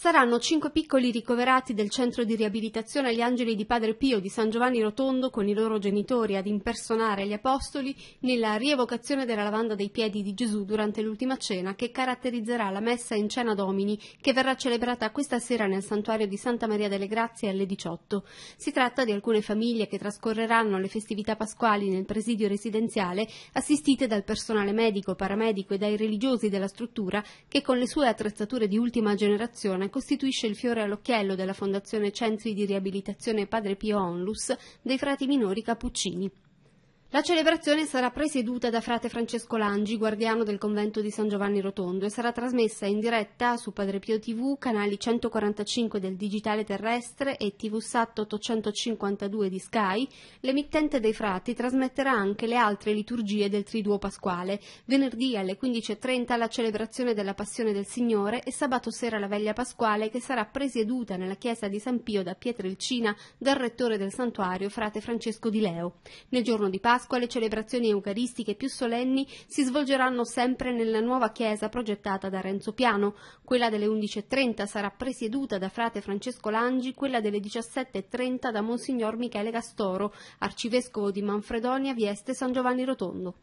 saranno cinque piccoli ricoverati del centro di riabilitazione agli angeli di Padre Pio di San Giovanni Rotondo con i loro genitori ad impersonare gli apostoli nella rievocazione della lavanda dei piedi di Gesù durante l'ultima cena che caratterizzerà la messa in cena domini che verrà celebrata questa sera nel santuario di Santa Maria delle Grazie alle 18. Si tratta di alcune famiglie che trascorreranno le festività pasquali nel presidio residenziale assistite dal personale medico, paramedico e dai religiosi della struttura che con le sue attrezzature di ultima generazione costituisce il fiore all'occhiello della Fondazione Centri di Riabilitazione Padre Pio Onlus dei frati minori Cappuccini. La celebrazione sarà presieduta da frate Francesco Langi, guardiano del convento di San Giovanni Rotondo, e sarà trasmessa in diretta su Padre Pio TV, canali 145 del digitale terrestre e TV Sat 852 di Sky. L'emittente dei frati trasmetterà anche le altre liturgie del Triduo Pasquale. Venerdì alle 15.30 la celebrazione della Passione del Signore e sabato sera la Veglia Pasquale che sarà presieduta nella chiesa di San Pio da Pietrelcina dal rettore del santuario, frate Francesco Di Leo. Nel giorno di Pasqua Pasqua le celebrazioni eucaristiche più solenni si svolgeranno sempre nella nuova chiesa progettata da Renzo Piano. Quella delle 11.30 sarà presieduta da frate Francesco Langi, quella delle 17.30 da Monsignor Michele Castoro, arcivescovo di Manfredonia, Vieste, San Giovanni Rotondo.